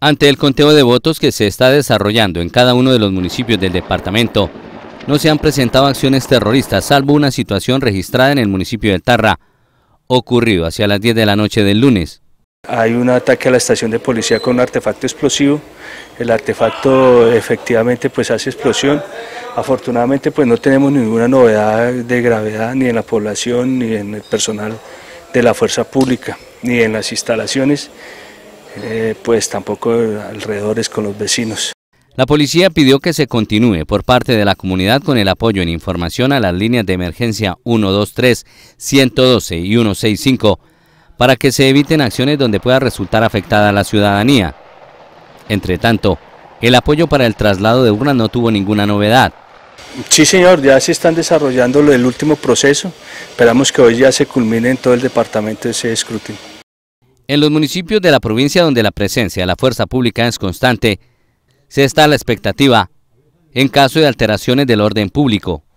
Ante el conteo de votos que se está desarrollando en cada uno de los municipios del departamento, no se han presentado acciones terroristas, salvo una situación registrada en el municipio de Tarra, ocurrido hacia las 10 de la noche del lunes. Hay un ataque a la estación de policía con un artefacto explosivo. El artefacto efectivamente pues hace explosión. Afortunadamente pues no tenemos ninguna novedad de gravedad ni en la población ni en el personal de la fuerza pública ni en las instalaciones. Eh, pues tampoco alrededores con los vecinos. La policía pidió que se continúe por parte de la comunidad con el apoyo en información a las líneas de emergencia 123, 112 y 165 para que se eviten acciones donde pueda resultar afectada la ciudadanía. Entre tanto, el apoyo para el traslado de urnas no tuvo ninguna novedad. Sí, señor, ya se están desarrollando el último proceso. Esperamos que hoy ya se culmine en todo el departamento ese escrutinio. En los municipios de la provincia donde la presencia de la fuerza pública es constante, se está la expectativa en caso de alteraciones del orden público.